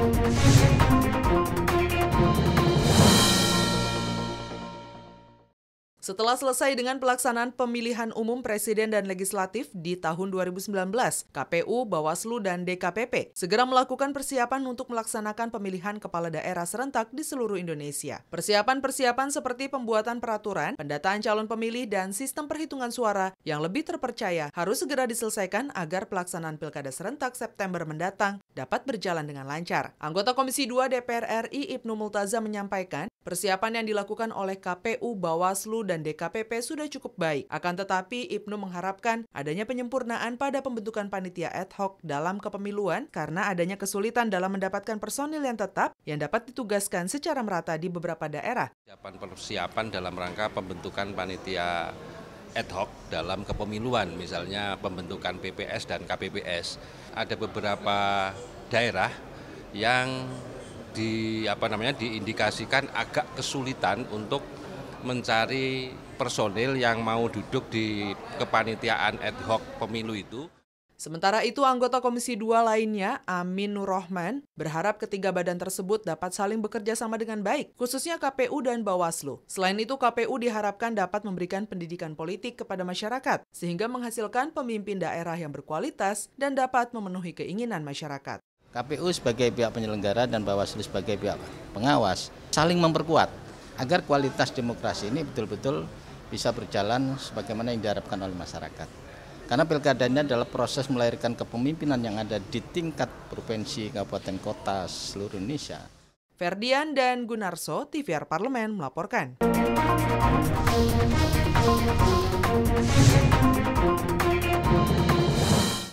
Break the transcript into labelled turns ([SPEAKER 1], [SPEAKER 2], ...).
[SPEAKER 1] Música Setelah selesai dengan pelaksanaan pemilihan umum presiden dan legislatif di tahun 2019, KPU, Bawaslu, dan DKPP segera melakukan persiapan untuk melaksanakan pemilihan kepala daerah serentak di seluruh Indonesia. Persiapan-persiapan seperti pembuatan peraturan, pendataan calon pemilih, dan sistem perhitungan suara yang lebih terpercaya harus segera diselesaikan agar pelaksanaan pilkada serentak September mendatang dapat berjalan dengan lancar. Anggota Komisi 2 DPR RI Ibnu Multaza menyampaikan Persiapan yang dilakukan oleh KPU, Bawaslu, dan DKPP sudah cukup baik. Akan tetapi, Ibnu mengharapkan adanya penyempurnaan pada pembentukan panitia ad hoc dalam kepemiluan karena adanya kesulitan dalam mendapatkan personil yang tetap yang dapat ditugaskan secara merata di beberapa daerah.
[SPEAKER 2] Persiapan-persiapan dalam rangka pembentukan panitia ad hoc dalam kepemiluan, misalnya pembentukan PPS dan KPPS. Ada beberapa daerah yang di apa namanya diindikasikan agak kesulitan untuk mencari personil yang mau duduk di kepanitiaan ad hoc pemilu itu.
[SPEAKER 1] Sementara itu, anggota Komisi 2 lainnya, Amin Nur Rohman, berharap ketiga badan tersebut dapat saling bekerja sama dengan baik, khususnya KPU dan Bawaslu. Selain itu, KPU diharapkan dapat memberikan pendidikan politik kepada masyarakat, sehingga menghasilkan pemimpin daerah yang berkualitas dan dapat memenuhi keinginan masyarakat.
[SPEAKER 3] KPU sebagai pihak penyelenggara dan Bawaslu sebagai pihak pengawas saling memperkuat agar kualitas demokrasi ini betul-betul bisa berjalan sebagaimana yang diharapkan oleh masyarakat. Karena pilkadanya adalah proses melahirkan kepemimpinan yang ada di tingkat provinsi, kabupaten, kota, seluruh Indonesia.
[SPEAKER 1] Ferdian dan Gunarso, TVR Parlemen melaporkan.